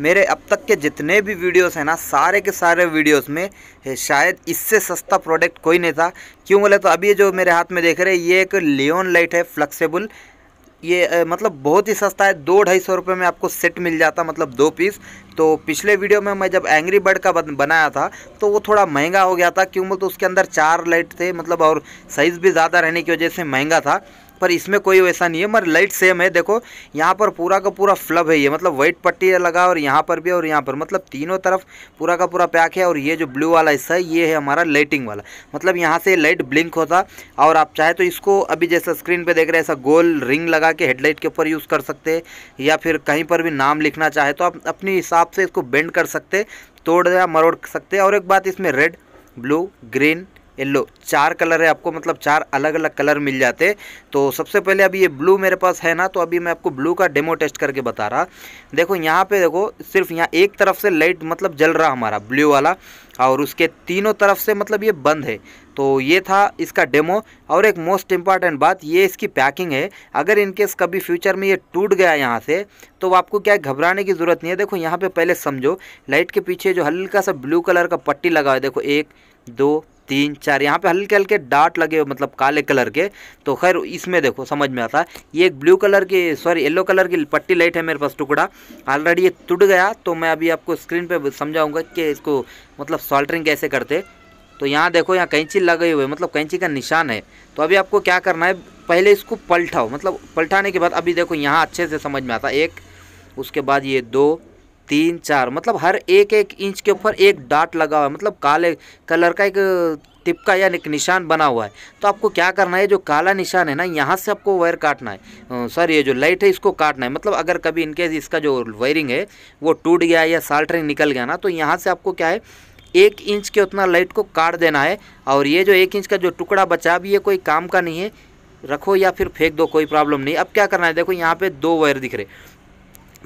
मेरे अब तक के जितने भी वीडियोस हैं ना सारे के सारे वीडियोस में शायद इससे सस्ता प्रोडक्ट कोई नहीं था क्यों बोले तो अभी जो मेरे हाथ में देख रहे हैं ये एक लियोन लाइट है फ्लेक्सिबल ये मतलब बहुत ही सस्ता है दो ढाई सौ रुपये में आपको सेट मिल जाता मतलब दो पीस तो पिछले वीडियो में मैं जब एंग्री बर्ड का बनाया था तो वो थोड़ा महंगा हो गया था क्यों बोलते तो उसके अंदर चार लाइट थे मतलब और साइज़ भी ज़्यादा रहने की वजह से महंगा था पर इसमें कोई वैसा नहीं है मगर लाइट सेम है देखो यहाँ पर पूरा का पूरा फ्लब है ये मतलब वाइट पट्टी लगा और यहाँ पर भी और यहाँ पर मतलब तीनों तरफ पूरा का पूरा पैक है और ये जो ब्लू वाला हिस्सा है ये है हमारा लाइटिंग वाला मतलब यहाँ से लाइट ब्लिंक होता और आप चाहे तो इसको अभी जैसा स्क्रीन पर देख रहे ऐसा गोल रिंग लगा के हेडलाइट के ऊपर यूज़ कर सकते या फिर कहीं पर भी नाम लिखना चाहे तो आप अपने हिसाब से इसको बेंड कर सकते तोड़ या मरोड़ सकते और एक बात इसमें रेड ब्लू ग्रीन येल्लो चार कलर है आपको मतलब चार अलग अलग कलर मिल जाते तो सबसे पहले अभी ये ब्लू मेरे पास है ना तो अभी मैं आपको ब्लू का डेमो टेस्ट करके बता रहा देखो यहाँ पे देखो सिर्फ यहाँ एक तरफ से लाइट मतलब जल रहा हमारा ब्लू वाला और उसके तीनों तरफ से मतलब ये बंद है तो ये था इसका डेमो और एक मोस्ट इम्पॉर्टेंट बात ये इसकी पैकिंग है अगर इनकेस कभी फ्यूचर में ये टूट गया यहाँ से तो आपको क्या घबराने की ज़रूरत नहीं है देखो यहाँ पे पहले समझो लाइट के पीछे जो हल्का सा ब्लू कलर का पट्टी लगा है देखो एक दो तीन चार यहाँ पे हल्के हल्के डाट लगे मतलब काले कलर के तो खैर इसमें देखो समझ में आता है ये एक ब्लू कलर की सॉरी येलो कलर की पट्टी लाइट है मेरे पास टुकड़ा ऑलरेडी ये टूट गया तो मैं अभी आपको स्क्रीन पे समझाऊंगा कि इसको मतलब सॉल्टरिंग कैसे करते तो यहाँ देखो यहाँ कैंची लगे हुए मतलब कैंची का निशान है तो अभी आपको क्या करना है पहले इसको पलटाओ मतलब पलटाने के बाद अभी देखो यहाँ अच्छे से समझ में आता एक उसके बाद ये दो तीन चार मतलब हर एक एक इंच के ऊपर एक डाट लगा हुआ है मतलब काले कलर का एक टिपका या एक निशान बना हुआ है तो आपको क्या करना है जो काला निशान है ना यहाँ से आपको वायर काटना है सॉरी ये जो लाइट है इसको काटना है मतलब अगर कभी इनकेस इसका जो वायरिंग है वो टूट गया या साल्टरिंग निकल गया ना तो यहाँ से आपको क्या है एक इंच के उतना लाइट को काट देना है और ये जो एक इंच का जो टुकड़ा बचा भी ये कोई काम का नहीं है रखो या फिर फेंक दो कोई प्रॉब्लम नहीं अब क्या करना है देखो यहाँ पे दो वायर दिख रहे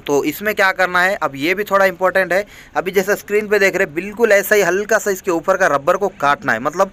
तो इसमें क्या करना है अब ये भी थोड़ा इंपॉर्टेंट है अभी जैसा स्क्रीन पे देख रहे हैं बिल्कुल ऐसा ही हल्का सा इसके ऊपर का रबर को काटना है मतलब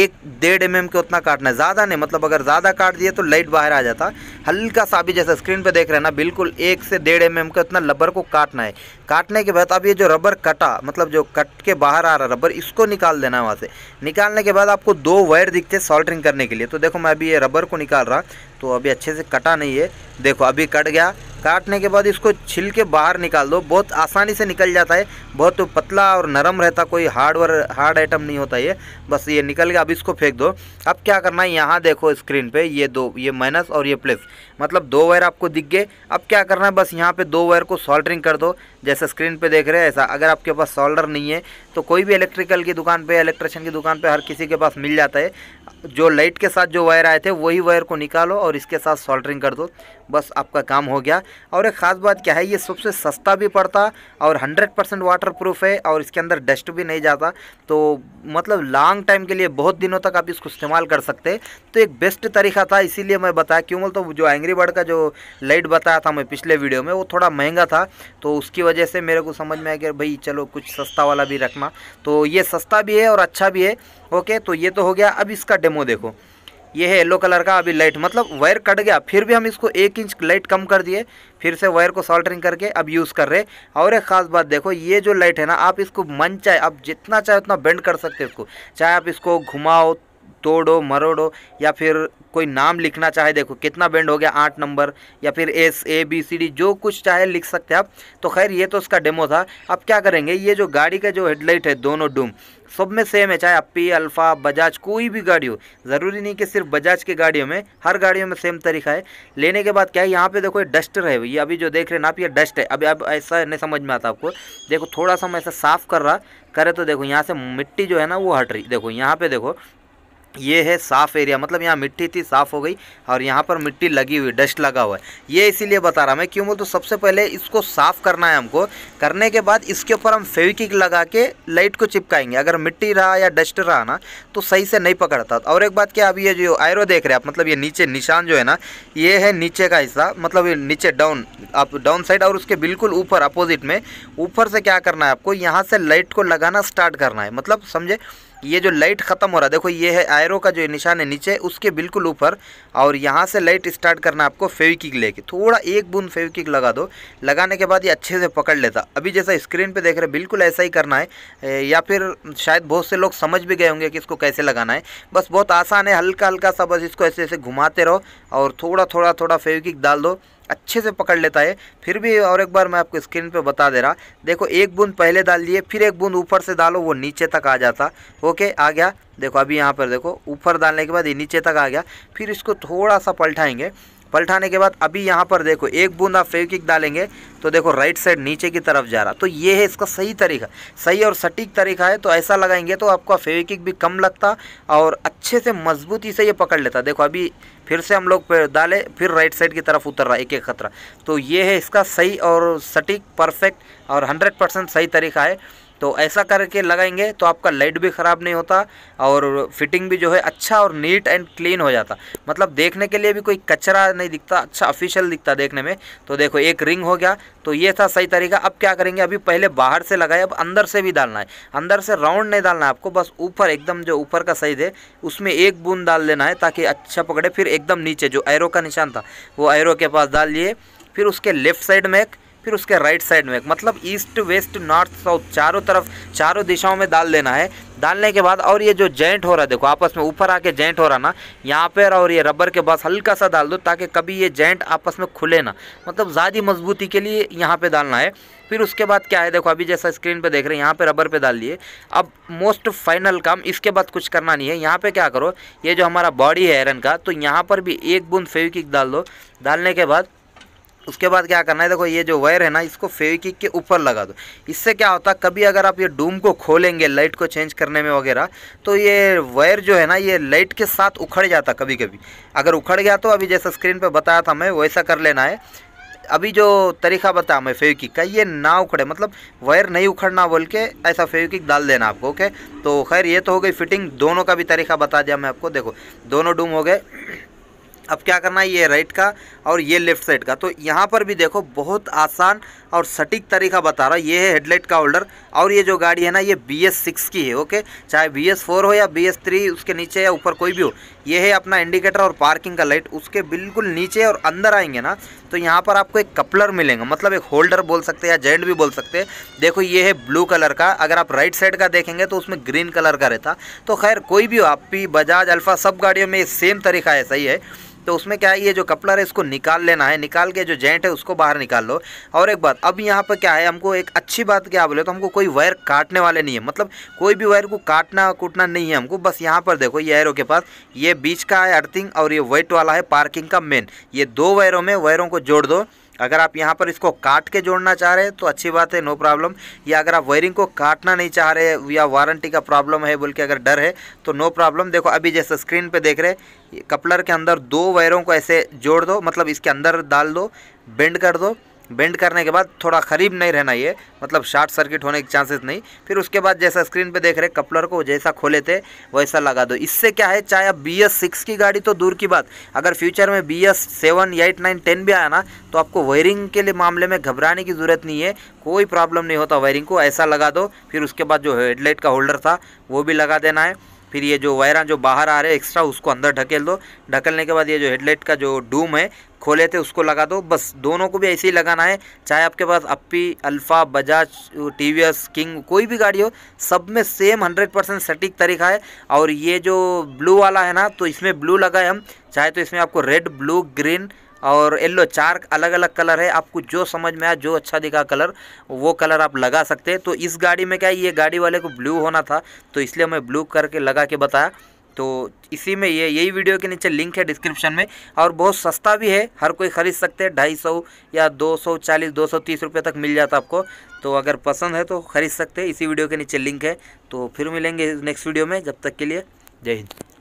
एक डेढ़ एम mm के उतना काटना है ज़्यादा नहीं मतलब अगर ज़्यादा काट दिए तो लाइट बाहर आ जाता हल्का सा अभी जैसा स्क्रीन पे देख रहे हैं ना बिल्कुल एक से डेढ़ एम mm का उतना रबर को काटना है काटने के बाद अब ये जो रबर कटा मतलब जो कट के बाहर आ रहा रबर इसको निकाल देना है वहाँ से निकालने के बाद आपको दो वायर दिखते हैं सॉल्टरिंग करने के लिए तो देखो मैं अभी ये रबर को निकाल रहा तो अभी अच्छे से कटा नहीं है देखो अभी कट गया काटने के बाद इसको छिल के बाहर निकाल दो बहुत आसानी से निकल जाता है बहुत पतला और नरम रहता कोई हार्ड वर हार्ड आइटम नहीं होता ये बस ये निकल गया अब इसको फेंक दो अब क्या करना है यहाँ देखो स्क्रीन पे ये दो ये माइनस और ये प्लस मतलब दो वायर आपको दिख गए अब क्या करना है बस यहाँ पे दो वायर को सोल्डरिंग कर दो जैसा स्क्रीन पे देख रहे हैं ऐसा अगर आपके पास सोल्डर नहीं है तो कोई भी इलेक्ट्रिकल की दुकान पे इलेक्ट्रिशियन की दुकान पे हर किसी के पास मिल जाता है जो लाइट के साथ जो वायर आए थे वही वायर को निकालो और इसके साथ सोल्डरिंग कर दो बस आपका काम हो गया और एक ख़ास बात क्या है ये सबसे सस्ता भी पड़ता और हंड्रेड परसेंट वाटर प्रूफ है और इसके अंदर डस्ट भी नहीं जाता तो मतलब लॉन्ग टाइम के लिए बहुत दिनों तक आप इसको इस्तेमाल कर सकते तो एक बेस्ट तरीका था इसीलिए मैं बताया क्यों बोलता जो एंग्री एग्री बर्ड का जो लाइट बताया था मैं पिछले वीडियो में वो थोड़ा महंगा था तो उसकी वजह से मेरे को समझ में आया कि भाई चलो कुछ सस्ता वाला भी रखना तो ये सस्ता भी है और अच्छा भी है ओके तो ये तो हो गया अब इसका डेमो देखो ये है येलो कलर का अभी लाइट मतलब वायर कट गया फिर भी हम इसको एक इंच लाइट कम कर दिए फिर से वायर को सॉल्टरिंग करके अब यूज़ कर रहे और एक ख़ास बात देखो ये जो लाइट है ना आप इसको मन चाहे आप जितना चाहे उतना बेंड कर सकते हो इसको चाहे आप इसको घुमाओ तोड़ो मरोड़ो या फिर कोई नाम लिखना चाहे देखो कितना बैंड हो गया आठ नंबर या फिर S A B C D जो कुछ चाहे लिख सकते हैं आप तो खैर ये तो उसका डेमो था अब क्या करेंगे ये जो गाड़ी का जो हेडलाइट है दोनों डूम सब में सेम है चाहे अपी अल्फ़ा बजाज कोई भी गाड़ी हो ज़रूरी नहीं कि सिर्फ बजाज की गाड़ियों में हर गाड़ियों में सेम तरीका है लेने के बाद क्या है यहाँ पे देखो ये डस्ट रहे ये अभी जो देख रहे हैं ना आप ये डस्ट है अभी अब ऐसा नहीं समझ में आता आपको देखो थोड़ा सा मैं ऐसा साफ़ कर रहा करे तो देखो यहाँ से मिट्टी जो है ना वो हट रही देखो यहाँ पे देखो ये है साफ़ एरिया मतलब यहाँ मिट्टी थी साफ़ हो गई और यहाँ पर मिट्टी लगी हुई डस्ट लगा हुआ है ये इसीलिए बता रहा मैं क्यों बोल तो सबसे पहले इसको साफ़ करना है हमको करने के बाद इसके ऊपर हम फेविकिक लगा के लाइट को चिपकाएंगे अगर मिट्टी रहा या डस्ट रहा ना तो सही से नहीं पकड़ता और एक बात क्या अभी ये जो आयरो देख रहे हैं आप मतलब ये नीचे निशान जो है ना ये है नीचे का हिस्सा मतलब ये नीचे डाउन आप डाउन साइड और उसके बिल्कुल ऊपर अपोजिट में ऊपर से क्या करना है आपको यहाँ से लाइट को लगाना स्टार्ट करना है मतलब समझे ये जो लाइट ख़त्म हो रहा है देखो ये है आयरो का जो निशान है नीचे उसके बिल्कुल ऊपर और यहाँ से लाइट स्टार्ट करना आपको फेविकिक लेके थोड़ा एक बूंद फेविकिक लगा दो लगाने के बाद ये अच्छे से पकड़ लेता अभी जैसा स्क्रीन पे देख रहे बिल्कुल ऐसा ही करना है या फिर शायद बहुत से लोग समझ भी गए होंगे कि इसको कैसे लगाना है बस बहुत आसान है हल्का हल्का सा बस इसको ऐसे ऐसे घुमाते रहो और थोड़ा थोड़ा थोड़ा फेविकिक डाल दो अच्छे से पकड़ लेता है फिर भी और एक बार मैं आपको स्क्रीन पे बता दे रहा देखो एक बूंद पहले डाल दिए फिर एक बूंद ऊपर से डालो वो नीचे तक आ जाता ओके आ गया देखो अभी यहाँ पर देखो ऊपर डालने के बाद ये नीचे तक आ गया फिर इसको थोड़ा सा पलटाएंगे पलटाने के बाद अभी यहाँ पर देखो एक बूंद आप फेविकिक डालेंगे तो देखो राइट साइड नीचे की तरफ जा रहा तो ये है इसका सही तरीका सही और सटीक तरीका है तो ऐसा लगाएंगे तो आपका फेविकिक भी कम लगता और अच्छे से मजबूती से ये पकड़ लेता देखो अभी फिर से हम लोग डाले फिर राइट साइड की तरफ उतर रहा एक एक खतरा तो ये है इसका सही और सटीक परफेक्ट और हंड्रेड परसेंट सही तरीका है तो ऐसा करके लगाएंगे तो आपका लाइट भी ख़राब नहीं होता और फिटिंग भी जो है अच्छा और नीट एंड क्लीन हो जाता मतलब देखने के लिए भी कोई कचरा नहीं दिखता अच्छा ऑफिशियल दिखता देखने में तो देखो एक रिंग हो गया तो ये था सही तरीका अब क्या करेंगे अभी पहले बाहर से लगाए अब अंदर से भी डालना है अंदर से राउंड नहीं डालना है आपको बस ऊपर एकदम जो ऊपर का साइज है उसमें एक बूंद डाल देना है ताकि अच्छा पकड़े फिर एकदम नीचे जो एरो का निशान था वो एरो के पास डाल लिए फिर उसके लेफ्ट साइड में एक फिर उसके राइट साइड में मतलब ईस्ट वेस्ट नॉर्थ साउथ चारों तरफ चारों दिशाओं में डाल देना है डालने के बाद और ये जो जेंट हो रहा है देखो आपस में ऊपर आके जेंट हो रहा ना यहाँ पर और ये रबर के पास हल्का सा डाल दो ताकि कभी ये जेंट आपस में खुले ना मतलब ज़्यादा मजबूती के लिए यहाँ पर डालना है फिर उसके बाद क्या है देखो अभी जैसा स्क्रीन पे देख रहे हैं यहाँ पे रबर पे डाल दिए अब मोस्ट फाइनल काम इसके बाद कुछ करना नहीं है यहाँ पे क्या करो ये जो हमारा बॉडी है आयरन का तो यहाँ पर भी एक बूंद फेविकिक डाल दो डालने के बाद उसके बाद क्या करना है देखो ये जो वायर है ना इसको फेविकिक के ऊपर लगा दो इससे क्या होता है कभी अगर आप ये डूम को खोलेंगे लाइट को चेंज करने में वगैरह तो ये वायर जो है ना ये लाइट के साथ उखड़ जाता कभी कभी अगर उखड़ गया तो अभी जैसा स्क्रीन पे बताया था मैं वैसा कर लेना है अभी जो तरीका बताया मैं फेविकिक का ये ना उखड़े मतलब वायर नहीं उखड़ना बोल के ऐसा फेविकिक डाल देना आपको ओके तो खैर ये तो हो गई फिटिंग दोनों का भी तरीका बता दिया मैं आपको देखो दोनों डूम हो गए अब क्या करना है ये राइट का और ये लेफ्ट साइड का तो यहाँ पर भी देखो बहुत आसान और सटीक तरीका बता रहा है ये है हेडलाइट का होल्डर और ये जो गाड़ी है ना ये बी एस सिक्स की है ओके चाहे बी एस फोर हो या बी एस थ्री उसके नीचे या ऊपर कोई भी हो ये है अपना इंडिकेटर और पार्किंग का लाइट उसके बिल्कुल नीचे और अंदर आएंगे ना तो यहाँ पर आपको एक कपलर मिलेगा मतलब एक होल्डर बोल सकते हैं या जेंट भी बोल सकते हैं देखो ये है ब्लू कलर का अगर आप राइट साइड का देखेंगे तो उसमें ग्रीन कलर का रहता तो खैर कोई भी हो आप भी बजाज अल्फ़ा सब गाड़ियों में सेम तरीका है सही है तो उसमें क्या है ये जो कपलर है इसको निकाल लेना है निकाल के जो जेंट है उसको बाहर निकाल लो और एक बात अब यहाँ पर क्या है हमको एक अच्छी बात क्या बोले तो हमको कोई वायर काटने वाले नहीं है मतलब कोई भी वायर को काटना कूटना नहीं है हमको बस यहाँ पर देखो ये एरो के पास ये बीच का है अर्थिंग और ये वाइट वाला है पार्किंग का मेन ये दो वायरों में वायरों को जोड़ दो अगर आप यहाँ पर इसको काट के जोड़ना चाह रहे हैं तो अच्छी बात है नो प्रॉब्लम या अगर आप वायरिंग को काटना नहीं चाह रहे या वारंटी का प्रॉब्लम है बोल के अगर डर है तो नो प्रॉब्लम देखो अभी जैसे स्क्रीन पर देख रहे कपलर के अंदर दो वायरों को ऐसे जोड़ दो मतलब इसके अंदर डाल दो बेंड कर दो बेंड करने के बाद थोड़ा करीब नहीं रहना ये मतलब शॉर्ट सर्किट होने के चांसेस नहीं फिर उसके बाद जैसा स्क्रीन पे देख रहे कपलर को जैसा खोले थे वैसा लगा दो इससे क्या है चाहे आप बी एस सिक्स की गाड़ी तो दूर की बात अगर फ्यूचर में B S seven eight nine ten भी आया ना तो आपको वायरिंग के लिए मामले में घबराने की ज़रूरत नहीं है कोई प्रॉब्लम नहीं होता वायरिंग को ऐसा लगा दो फिर उसके बाद जो हेडलाइट का होल्डर था वो भी लगा देना है फिर ये जो वायरा जो बाहर आ रहे हैं एक्स्ट्रा उसको अंदर ढकेल दो ढकेलने के बाद ये जो हेडलाइट का जो डूम है खोले थे उसको लगा दो बस दोनों को भी ऐसे ही लगाना है चाहे आपके पास Ape Alpha Bajaj T V S king कोई भी गाड़ी हो सब में सेम हंड्रेड परसेंट सटीक तरीका है और ये जो ब्लू वाला है ना तो इसमें ब्लू लगाए हम चाहे तो इसमें आपको रेड ब्लू ग्रीन और येल्लो चार अलग अलग कलर है आपको जो समझ में आया जो अच्छा दिखा कलर वो कलर आप लगा सकते हैं तो इस गाड़ी में क्या है ये गाड़ी वाले को ब्लू होना था तो इसलिए मैं ब्लू करके लगा के बताया तो इसी में ये यही वीडियो के नीचे लिंक है डिस्क्रिप्शन में और बहुत सस्ता भी है हर कोई ख़रीद सकते हैं ढाई सौ या दो सौ चालीस दो सौ तीस रुपये तक मिल जाता आपको तो अगर पसंद है तो ख़रीद सकते हैं इसी वीडियो के नीचे लिंक है तो फिर मिलेंगे नेक्स्ट वीडियो में जब तक के लिए जय हिंद